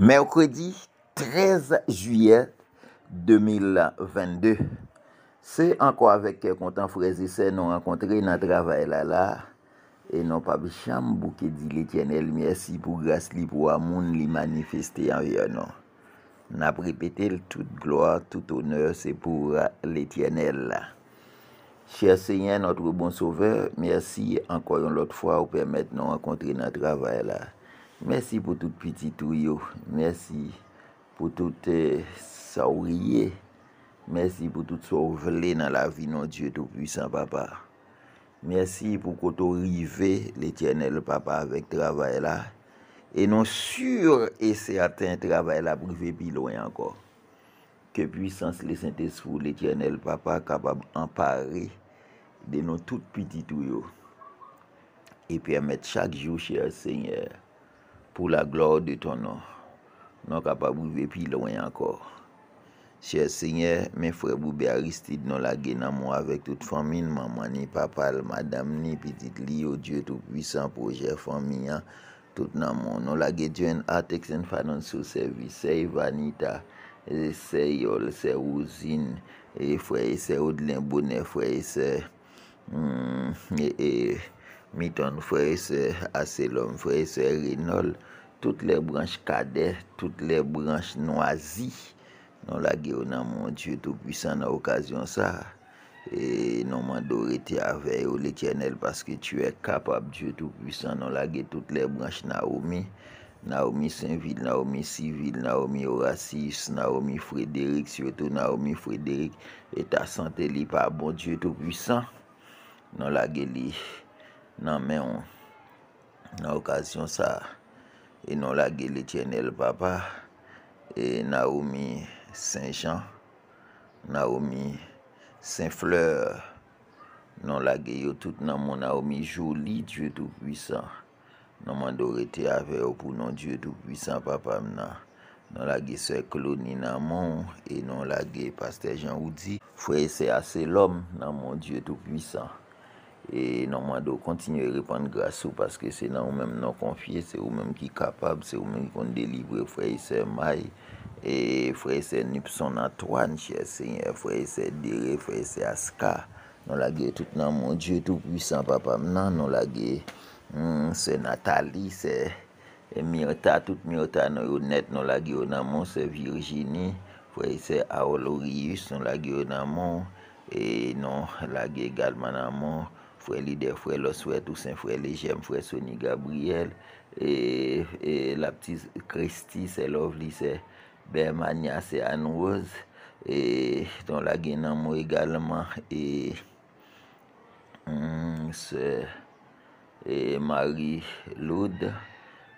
Merkredi 13 juyè 2022, se anko avèk kè kontan freze se nou ankontre nan travè la la, e nou pabicham bouke di l'Etiennelle, mersi pou gras li pou amoun li manifestè anvè anon. Nap ripetè l tout gloa, tout onèr, se pou l'Etiennelle la. Che se nyen notre bon sauveur, mersi anko an lot fwa ou pè mèt nou ankontre nan travè la la. Mersi pou tout piti touyo, mersi pou tout saourye, mersi pou tout euh, saourvelè nan la vi nan die tout pwisan papa. Mersi pou koto rive l'Etyenel papa vek travay la, e non sur ese aten travay la pou nive biloy anko. Ke pwisan se lesente sou l'Etyenel papa kapab ampare de nou tout piti touyo. E permette chak jou chèr sènyèr, pou la glor de ton nan, nan ka pa bouve pi lwen ankor. Che se nye, men fwe boube Aristide, nan la gen nan moun avèk tout famin, maman ni, papal, madame ni, pitit liyo, dje tout pwisan pou jè famin an, tout nan moun, nan la gen djwen atek sen fadan sou sevi, se i vanita, se i ol, se ouzin, e fwe se odlen, bon e fwe se, e e, mi ton fwere se aselom, fwere se re nol, tout le branche kade, tout le branche noazi, nan la ge ou oh nan mon dieu tou pwisan nan okasyon sa, e nan mandor eti avey ou oh, le kenel, paske tu e kapab dieu tou pwisan, nan la ge tout le branche nan omi, nan omi senvil, nan omi sivil, nan omi orasis, nan omi frederik, svetou nan omi frederik, e ta sante li pa bon dieu tou pwisan, nan la ge li... nan men yon, nan okasyon sa, e nan lage l'Etyenel papa, e nan omi Saint Jean, nan omi Saint Fleur, nan lage yotout nan mon nan omi Jouli, non Dieu tout puissant, nan mandorete ave opou nan Dieu tout puissant papa mna, nan lage Saint Claude ni nan mon, e nan lage Pasteur Jean Oudy, fwe se ase lom nan mon Dieu tout puissant, E nan mwa do kontinye repande grasou Paske se nan ou menm nan konfye Se ou menm ki kapab Se ou menm kon delibre Fray se May e Fray se Nipson Antoine Fray se Dere Fray se Aska Nan lage tout nan mon die Tout pwisan papam nan Nan lage hmm, se Nathalie Se Myota Tout Myota nan yon net Nan lage yon nan mon Se Virginie Fray se Aolorius Nan lage yon nan mon E nan lage galman nan mon Fwe li de fwe lo swet ou sen fwe le jem fwe Soni Gabriel. E la ptis Kristi se lov li se Bermania se Anouaz. E ton la gen namou egalman. E se Marie Loud.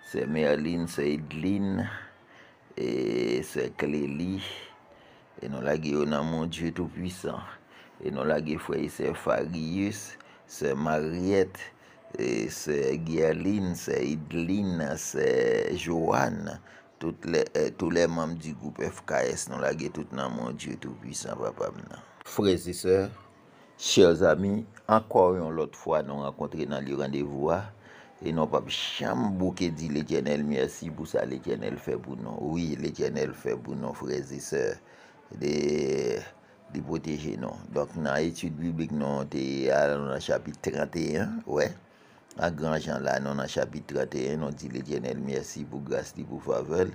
Se Merlin, se Idlin. E se Kleli. E non la gen namou diou tou pwisan. E non la gen fwe se Fagius. Se Mariette, e se Gyaline, se Idline, se Johan, tout le mam di goup FKS nan la ge tout nan mon dieu tout pisan papam nan. Freze se, chèz ami, ankwa yon lot fwa nan akontre nan li randevwa, e nan pap chambou ke di le genel miyasi bousa le genel febounon. Oui, le genel febounon, freze se, de... di poteje nou. Dok nan etude biblik nou te al nan chapit 31, a gran jan la non, nan chapit 31, nou ti le genel mersi pou grasti pou favel,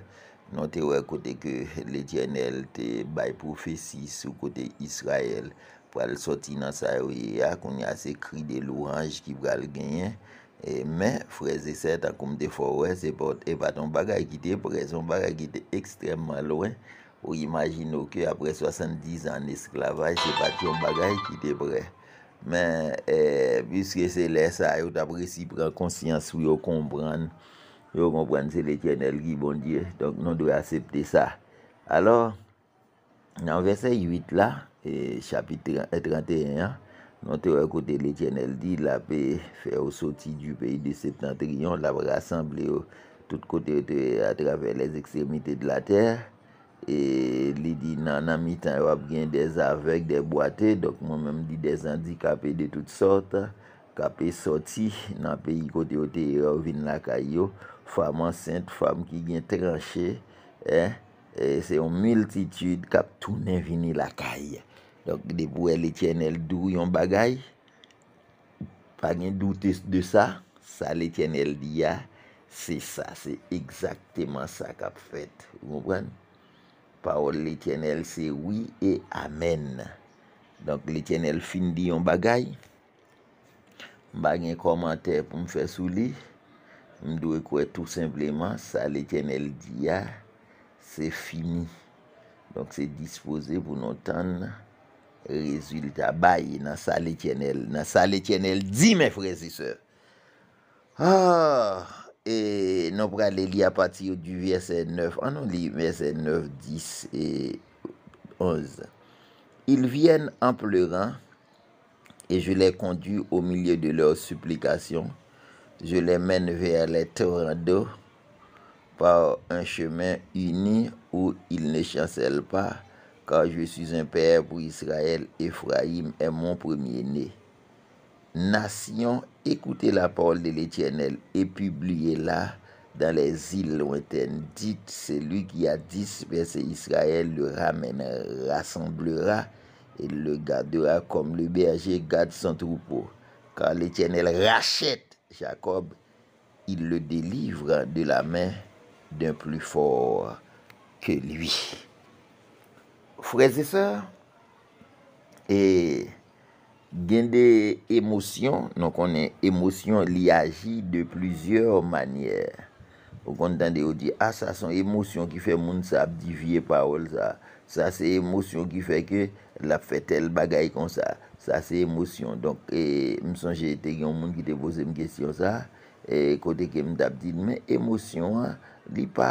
nou te wè kote ke le genel te bay profesi sou kote Israel pou al soti nan sa ouye akoun ya se kri de louange ki pral genye, men freze set akoum de fowè se paton bagay kite, prezon bagay kite ekstremman louè Ou imajin nou ke apre 70 an esklavaj, se pati yon bagay ki te bre. Men, biske se lè sa, yo tapre si pran konsyans ou yo kompran, yo kompran se l'Etyenel ki bondye, donk nou dwe asepte sa. Alors, nan versè 8 la, chapit 31, nou te wè kote l'Etyenel di, la pe fè ou soti du peyi de 70 riyon, la vre asemble yo, tout kote te atrave lè eksemitè de la tèr, E li di nan nan mi tan rap gen dez avek, dez boate, dok moun mèm di dez an di kape de tout sort, kape soti nan peyi kote ote ero vin lakay yo, faman sent, faman ki gen tranche, eh, e se yon multitude kap tounen vin lakay. Dok de pou e le tjenel dou yon bagay, pa gen doutes de sa, sa le tjenel di ya, se sa, se ekzakteman sa kap fet. Ou moun moun moun? Parole l'Éternel, c'est oui et amen. Donc l'Éternel fin di yon bagay. Mba faire un commentaire pour me faire li. Je dois tout simplement ça, l'Éternel dit, ah, c'est fini. Donc c'est disposé pour nous Résultat Résultat, bye, dans ça, l'Éternel. Dans ça, l'Éternel dit, mes frères et sœurs. Ah! et nous allons lire à partir du verset 9. Ah lit verset 9, 10 et 11. Ils viennent en pleurant et je les conduis au milieu de leurs supplications. Je les mène vers les torrents d'eau par un chemin uni où ils ne chancellent pas, car je suis un père pour Israël. Ephraim est mon premier-né. Nation, écoutez la parole de l'Éternel et publiez-la dans les îles lointaines. Dites, celui qui a dispersé Israël le ramènera, rassemblera et le gardera comme le berger garde son troupeau. Car l'Éternel rachète Jacob, il le délivre de la main d'un plus fort que lui. Frères et sœurs, et Gen de emosyon, non konen, emosyon li aji de plizye manye. Ou konen dande ou di, ah, a sa son emosyon ki fe moun sa abdivye paol sa. Sa se emosyon ki fe ke la fe tel bagay kon sa. Sa se emosyon. Donk, e, msonje te gen moun ki te pose m gestyon sa. E kote ke m dabdi, men, emosyon, ah, li pa,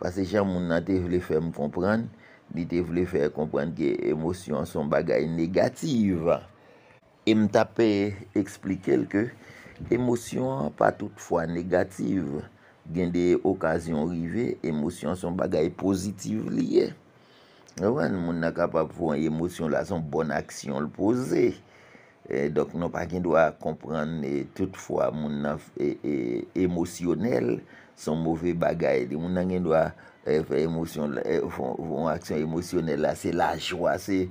pa se jan moun nan te vle fe m kompran, li te vle fe kompran ke emosyon son bagay negativ, an. E mtape, expli kelke, emosyon pa toutfwa negatif, gen de okasyon rive, emosyon son bagay pozitiv liye. E moun nan kapap pou an emosyon la, son bon aksyon l'poze. E dok non pa gen do a komprende, toutfwa moun nan e, emosyonel, son mouve bagay, moun nan gen do a fè emosyon, fon aksyon emosyonel la, se la jwa, se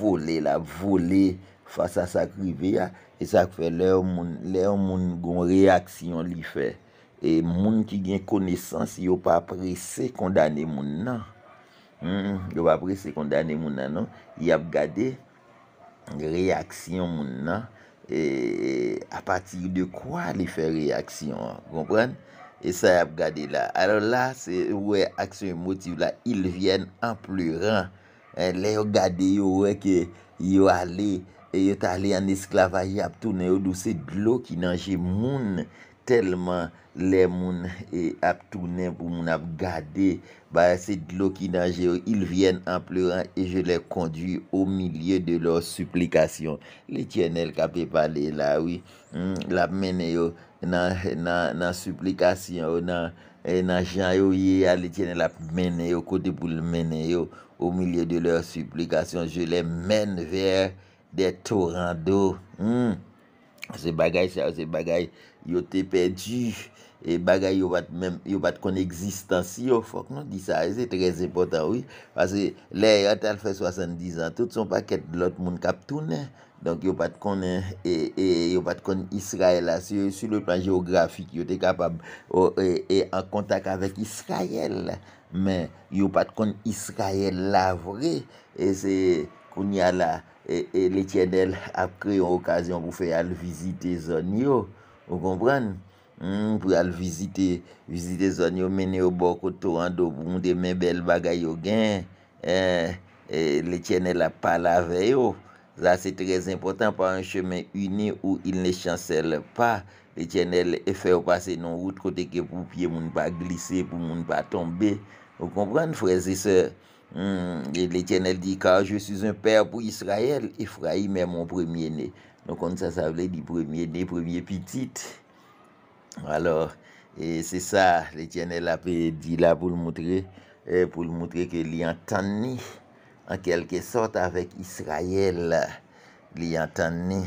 vole la, vole, Fasa sa krive ya. E sa kwe lè ou moun. Lè ou moun goun reaksyon li fè. E moun ki gen konesans. Yo pa apre se kondane moun nan. Hmm, yo pa apre se kondane moun nan nou. Yap gade. Reaksyon moun nan. E, e a pati de kwa li fè reaksyon. Kompran. E sa yap gade la. Alors la se ouè aksyon emotiv la. Il vyen an ple ran. E lè ou gade yo ouè ki yo alè. E yo ta li an esklavaye ap toune yo. Dou se dlo ki nanje moun. Telman le moun. E ap toune pou moun ap gade. Ba se dlo ki nanje yo. Il vyen an plewan. E je le kondwi. O milieu de lor suplikasyon. Le tiyenel ka pe pale la. Hmm, la menen yo. Nan suplikasyon. E nan jan yo. Le tiyenel la menen yo. Kote pou menen yo. O milieu de lor suplikasyon. Je le menen ver. De to rando hmm. Se bagay chal, se bagay Yo te perdi E bagay yo bat kon existansi Yo fok nou di sa E se trez epotan Le yot al fe 70 an Tout son paket blot moun kap toune Donk yo bat kon eh, eh, Yo bat kon Israel Su le plan geografik yo te kapab oh, eh, En kontak avek Israel Men yo bat kon Israel la vre E se koun ya la E, e le tjenel ap kre yon okasyon pou fe al vizite zon yo, ou kompran hmm,? Pou al vizite zon yo, mene yo bok o torando pou moun de men bel bagay yo gen, e, e le tjenel ap pa lave yo, zase trez important pa an chemen uni ou il ne chansele pa, le tjenel e fe yo pase non route kote ke pou pye moun pa glise, pou moun pa tombe, ou kompran freze se? Hmm, et lè tjenèl di ka, je suis un père pour Israël, Efraïm est mon premier-né. Non kon sa sa vle di premier-né, premier-petite. Alors, et c'est sa, lè tjenèl apè di la pou l'moutre, pou l'moutre ke li an tan ni, an kelke sot avèk Israël, li an tan ni,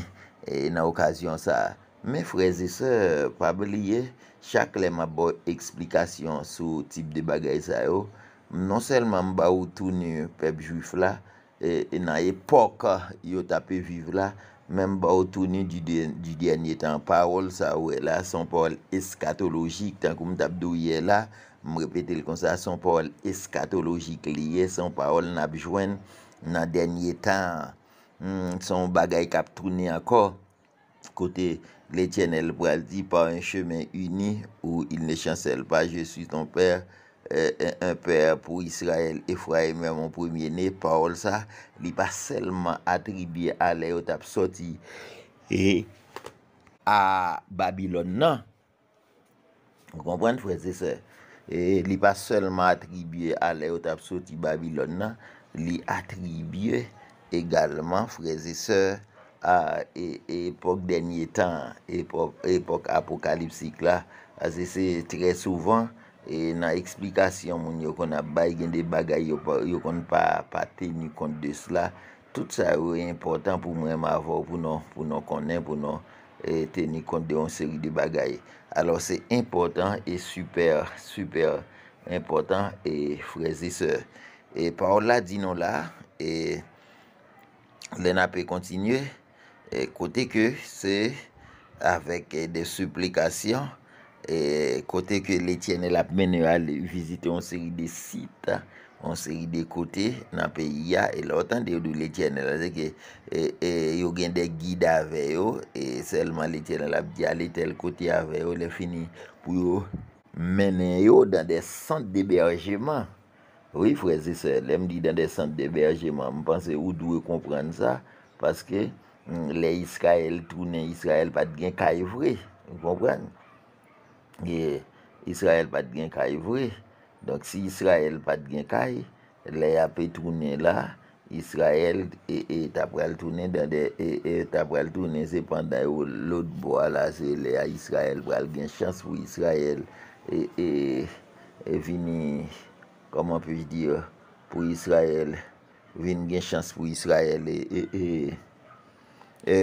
nan okasyon sa. Men freze se, pab liye, chak lè m'aboy eksplikasyon sou tip de bagay sa yo, Non selman mba ou toune pep juif la, e, e nan epok yo tape vive la, men mba ou toune du denye tan parol, sa ou e la, son parol eskatologik, tan kou mtape douye la, mrepetel kon sa, son parol eskatologik liye, son parol napjwen nan denye tan, hmm, son bagay kap toune anko, kote letyen el brasi, par un chemen uni, ou il ne chansel pa, je suis ton per, Eh, eh, un pèr pou Israel, Efraim, mè moun premye nè, paol sa, li pa selman atribye aleotap soti e a Babilon nan. Ou konpwen fwese se? Li pa selman atribye aleotap soti Babilon nan, li atribye egalman fwese se a epok denye tan, epok apokalipsik la. A ah, zese tre souvan, E nan eksplikasyon moun yo kon a bay gen de bagay yo kon pa teni kont de sou la, tout sa ou e important pou mwen ma avou pou nou konnen, pou nou e, teni kont de an seri de bagay. Alors se important e super, super important e freze se. E pa ou la di nou la, le nan pe kontinye, kote ke se avek de suplikasyon, E, kote ke lè tjenel ap mènen yo alè yu vizite yon seri de sita, yon seri de kote nan peyi ya, elè otan de yon dè yon dè lè tjenel, azè ke e, e, yon gen dè gida avè yo, e selman lè tjenel ap di alè tel kote avè yo, lè fini pou yon mènen yo dan dè sant dè berjeman. Ou yi freze se, lè mdi dan dè sant dè berjeman, mpense ou dwe komprende sa, paske mm, lè iska el tounen isra el pat gen kaye vre, yon komprende, Israël pat gen kay vre Donk si Israël pat gen kay Lè ya pe trounen la Israël e, e Ta pral trounen e, Ta pral trounen se panday Lout bo la se lè ya Israël Pral gen chans pou Israël E vini Koman pou j diyo Pou Israël Vini gen chans pou Israël E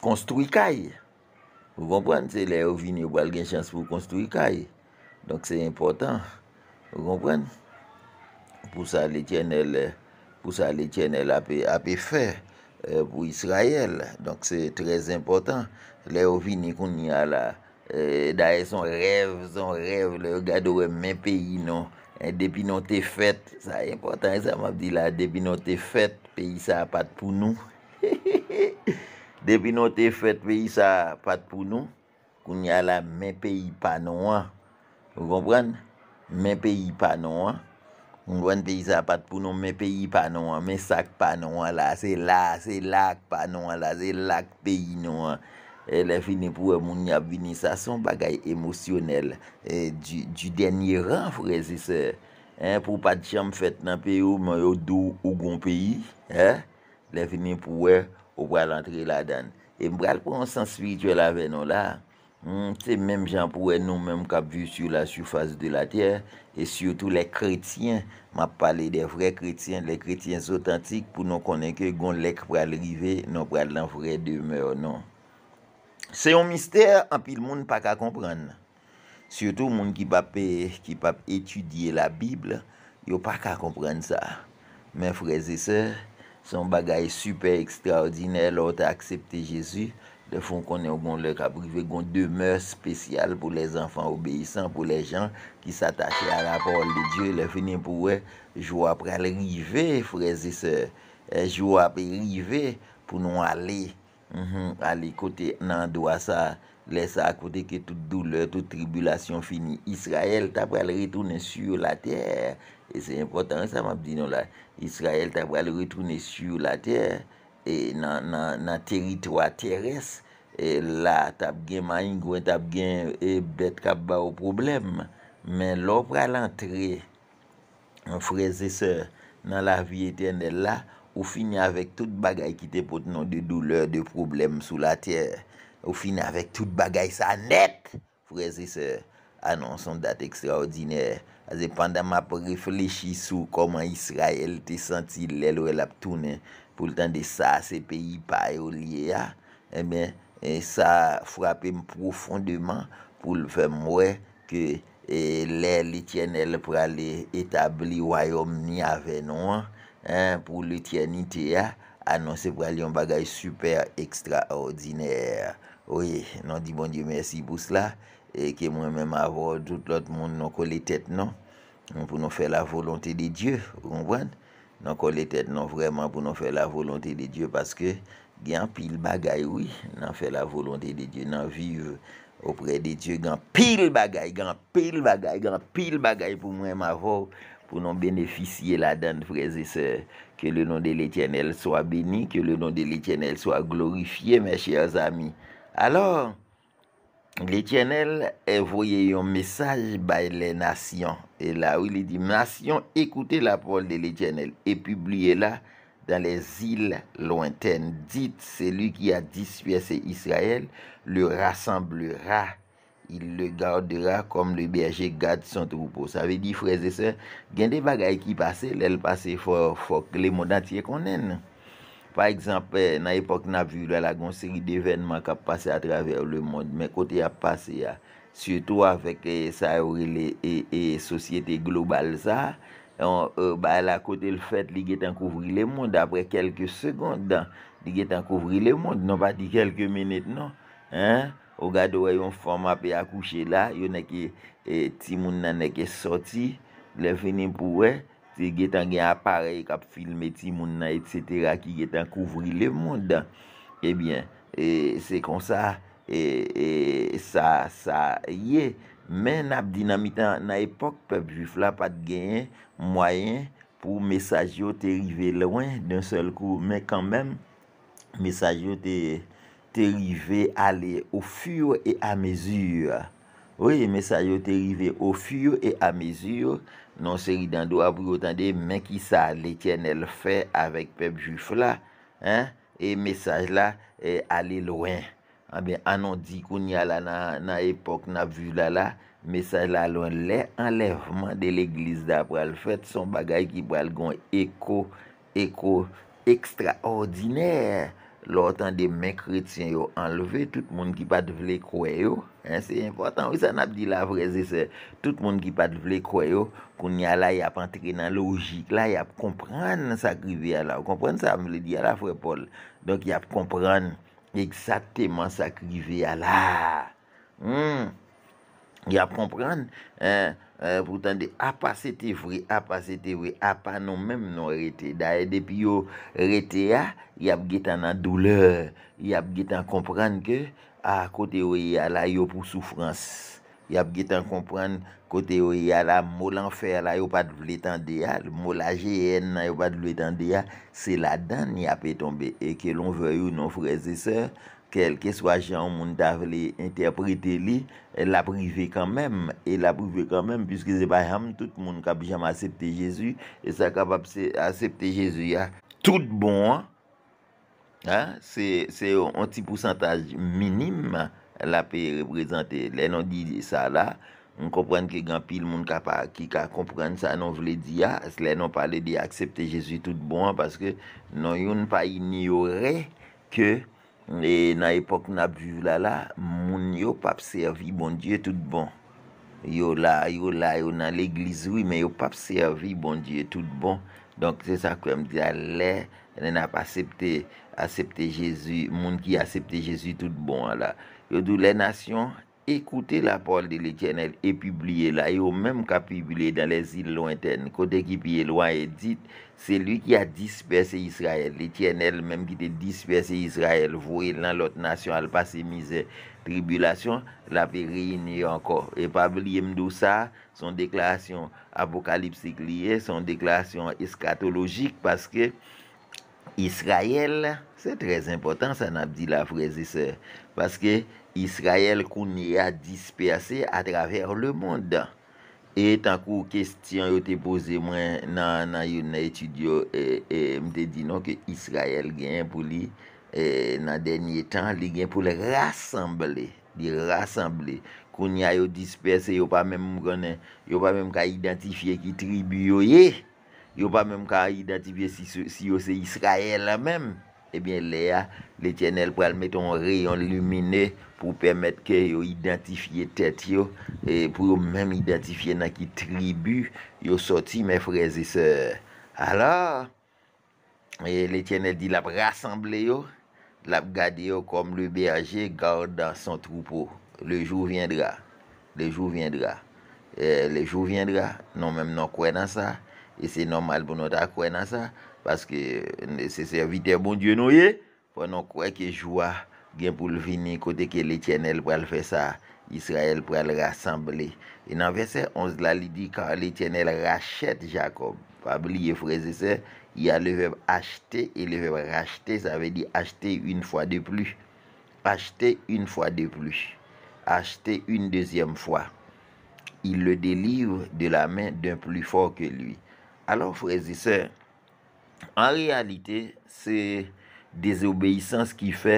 Konstruy kay Ou gonpwenn, se lè ou vini ou bwa l gen chans pou konstruy kaj. Donk se importan, ou gonpwenn. Pou sa lè tjenel apè fè, pou Israel. Donk se trèz importan, lè ou vini koun ni a euh, la. Euh, Daè son rev, son rev, lè ou gado wè men peyi non. En depi non te fèt, sa yè importan, sa mwap di la. En depi non te fèt, peyi sa apat pou nou. Depi nou te fet peyi sa pat pou nou, koun yal la men peyi pa nou an. Mwen kompren, men peyi pa nou an. Mwen kompren peyi sa pat pou nou, men peyi pa nou an, men sak pa nou an la. Se la, se lak pa nou an la, se lak peyi nou an. E le finin pou we moun yal vini sa son bagay emosyonel. E du denye ran frezise. Pou pat chanm fet nan peyo, mwen yo dou ou goun peyi. Le finin pou we... Ou pral antre la dan. E m pral pou an sens spirituel ave nou la. Hmm, se menm jan pouwe nou menm kap vu sur la surface de la tere. E syoutou lek kretien. M ap pale de vre kretien. Lek kretien zotantik pou nou konenke goun lek pral rive. Non pral nan vre deme ou non. Se yon mister apil moun pa ka komprende. Syoutou moun ki pap etudye la Bible. Yo pa ka komprende sa. Men freze se yon. son bagay super ekstraordinel ou ta aksepte Jezu, le fon konen ou gon lèk aprive, gon demeur spesyal pou lèz anfan obeysan, pou lèz jan ki satache a la pòl de Diyo, lè fènen pou wè, jou apre alrive, freze se, jou apre alrive pou nou alè, mm-hmm, alè kote nan do asa, lè sa kote ke tout doule, tout tribulasyon fini, Israel ta apre alritounen sur la terre, E se impotant e sa m ap di nou la, Israel tap wale retoune sou la ter, e nan teritwa teres, e la tap gen maingwen, tap gen e bet kap ba ou problem, men lop wale antre, an freze se, nan la vi eten de la, ou fini avèk tout bagay ki te pot nou de douleur, de problem sou la ter, ou fini avèk tout bagay sa net, freze se, anonson dat ekstraordinèr, Aze pandan map reflechi sou koman Israel te senti lèl wèl ap toune pou l'tan de sa se peyi pae ou liye ya. Emen, e sa frapem profondeman pou l'fèm mwè ke e, lèl létienne lèl pou alè etabli wajom ni avè nou an e, pou létienne ite ya. Anonsè pou alè yon bagaj super ekstraordinèr. Ouye, nan di bon diye mersi pou slà. E ke mwen men mavo tout lot moun nan kole tèt nan. Nan pou nan fè la volonté de Diyo, mwen mwen. Nan kole tèt nan vreman pou nan fè la volonté de Diyo. Paske gen pil bagay, wè. Nan fè la volonté de Diyo. Nan vive opre de Diyo. Gen pil bagay, gen pil bagay, gen pil bagay pou mwen men mavo. Pou nan beneficye la dan prezise. Ke le non de l'Etienne, el so a beni. Ke le non de l'Etienne, el so a glorifiye, mè chèyo zami. Alors, L'Etyenel evoye yon mesaj bay le nasyon. E la ou li di, nasyon, ekoute la pol de l'Etyenel e publie la dan le zil loynten. Dit, selu ki a dispese Israel, le rassemblera, il le gardera kom le berje gade son troupo. Sa ve di, freze se, gen de bagay ki pase, lel pase fok le modantie konen non? nan. Par ekzampè, eh, nan epok nan vu la la gon seri devènman ka pase a travèr le mond, men kote ya pase ya, syotou avèk eh, sa e orile e sosyete global za, e, ba la kote l fèt li getan kouvri le mond apre kelke sekondan, li getan kouvri le mond, non pa di kelke menèt non, ou gado yon forma pe akouche la, yon neke eh, timoun nan neke sorti, le venim pou wè, Se getan gen apare kap film eti moun nan etsetera ki getan kouvri le moun dan. Ebyen, eh e, se konsa, e, e sa ye. Men ap dinamitan nan epok, pep jifla pat gen, mwayen pou mesaj yo te rive lwen d'un sel kou. Men kanmen, mesaj yo te rive ale ou fur e amezur. Oye, mesaj yo te rive o fuyo e amezuyo, non se ridan do apri otan de men ki sa le kene l fè avèk pep juf la, e mesaj la alè lowen. Anon di koun yala nan epok nan vjula la, mesaj la alon lè enlèvman de l'eglise da pral fèt, son bagay ki pral gon eko, eko, ekstraordinèr. lo otan de men kretien yo anleve, tout moun ki pat vle kwe yo, c'est important, wè sa nap di la vreze se, tout moun ki pat vle kwe yo, koun ya la yap antre nan logik, la yap komprende sa krive ya la, wè komprende sa, mwen le di ya la fwe pol, donk yap komprende, eksatèman sa krive ya la, hmmm, Yap komprende, euh, pou tande apa ah, se te vri, apa ah, se te vri, apa ah, nou menm nou rete. Da e depi yo rete ya, yap getan nan douleur. Yap getan komprende ke akote yo ya la yo pou soufransi. Y ap getan kompren kote yo ya la mol anfer la yo pa dvletan de ya, mol aje en nan yo pa dvletan de ya, se la dan ni ap pe tombe. E ke lon vwe yo nou freze se, kelke swa jan moun davle interprete li, la prive kan men, e la prive kan men, e piske ze ba yam, tout moun kap jam asepte Jezu, e sa kap ap asepte Jezu ya. Tout bon, se yon ti pousantaj minime, la pe reprezenté. Le nan di sa la, m komprende ki gen pi l moun ka pa ki ka komprende sa, nan vle di ya, le nan pale di aksepte jesu tout bon, paske nan yon pa inyorè ke e, nan epok na bujou la la, moun yo pap servi bon diye tout bon. Yo la, yo la, yo nan l'eglizou, men yo pap servi bon diye tout bon. Donk se sa kwen m diya le, Ne na pa septe, septe Jezu, moun ki septe Jezu tout bon la. Yo dou le nation, ekoute la pol de l'Etyenel e publiye la, yo menm ka publiye dan les il loyten, kote ki piye loy et dit, se lui ki a disperse Yisrael. L'Etyenel menm ki te disperse Yisrael, vwoye lan lot nation al pase mize tribulation, la pe rey ni anko. E pabliye mdo sa, son deklarasyon apokalips e kliye, son deklarasyon eskatologik, paske Israel, se trez impotant sa nan ap di la freze se, paske Israel kouni a disperse a traver le moun dan. Etan kou kestyan yo te pose mwen nan yon etudio, mte di nou ke Israel gen pou li nan denye tan, li gen pou li rasemble, di rasemble kouni a yo disperse, yo pa menm ka identifiye ki tribyo ye, Yo pa mèm ka identifiye si yo se Israel la mèm. Ebyen le a, le tjenel pou al meton rayon lumine pou pèmèt ke yo identifiye tèt yo e pou yo mèm identifiye nan ki tribu yo soti mèm freze se. Alors, e le tjenel di lap rassemble yo, lap gade yo kom le B.A.G. gare dan son troupeau. Le jou viendra, le jou viendra. E le jou viendra, non mèm nan kwenan sa. Et c'est normal pou nou ta kwen ça parce que se serviteur bon Dieu, nou ye. Pou nou kwen joie jwa pour pou l côté kote ke l etyenel pou al fe sa. Israel pou al rassemble. E nan verse 11 la li di kan l rachète Jacob. Pabli ye freze se. le verbe acheter et le verbe racheter, ça veut dire acheter une fois de plus, acheter une fois de plus, acheter une deuxième fois. Il le délivre de la main d'un plus fort que lui. Alon freze bon se, an realite se dezobeysans ki fe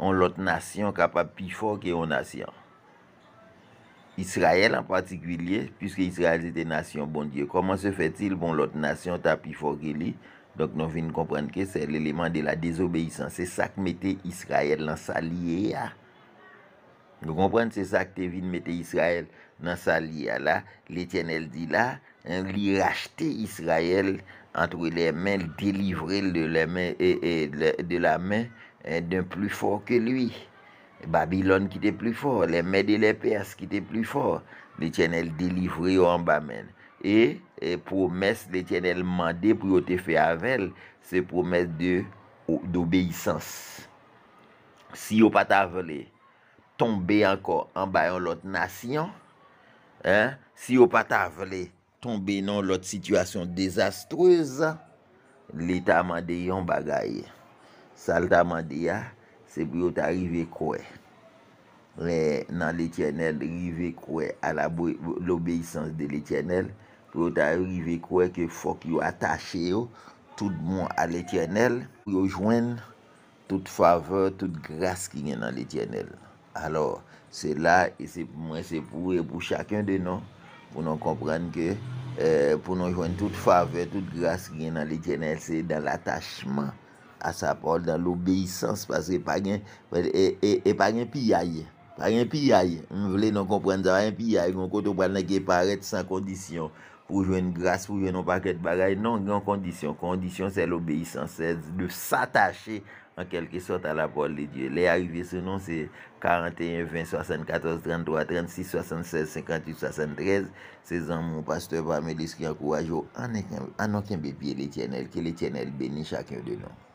an lot nasyon kapap pi fo ke an nasyon. Israel an patikwilye, puse Israel ete nasyon bon die, koman se fe til bon lot nasyon ta pi fo ke li. Dok nou fin komprende ke se l eleman de la dezobeysans, se sak mette Israel nan sali e ya. Nou komprende se sak te vin mette Israel nan sali e ya la, l'Etienne el di la. Li rachete Israel Antre le men Delivre le men De la men De plus fort ke lui Babylon ki te plus fort Le men de le pers ki te plus fort Le tjenel delivre yo an ba men E promes le tjenel mande Pou yo te fe avel Se promes de D'obeysans Si yo pata vele Tombe anko an bayan lot nasyon Si yo pata vele tombe nan lot situasyon dezastreuse, li ta mande yon bagaye. Sa li ta mande ya, se pou yon ta rive kwe. Nan l'Etyenel, rive kwe ala l'obeysans de l'Etyenel, pou yon ta rive kwe ke fok yon atache yo, tout moun al Etyenel, yon jwen tout faveur, tout grasse ki nye nan l'Etyenel. Alors, se la, mwen se pou, mwen se pou chakyan de nan, pou nou komprenn ke, eh, pou nou jwen tout fave, tout glas ki gen nan l'Etyenel, se dan l'atachman, a sa pot, dan l'obeysans, paske pa gen, e pa gen piyay, pa gen piyay, m vle nou komprenn zan, gen piyay, kon koto pwennan ki e paret, san kondisyon, pou jwen glas, pou jwen nou paket bagay, nan gran kondisyon, kondisyon se l'obeysans, se de non, sataché, kelke sot a la bol de Diyo. Le arivi se non se 41, 20, 74, 33, 36, 76, 58, 73. Se zan moun pastor pa me dis ki akouwaj yo an okyem be piye li tjenel ki li tjenel beni chakye de non.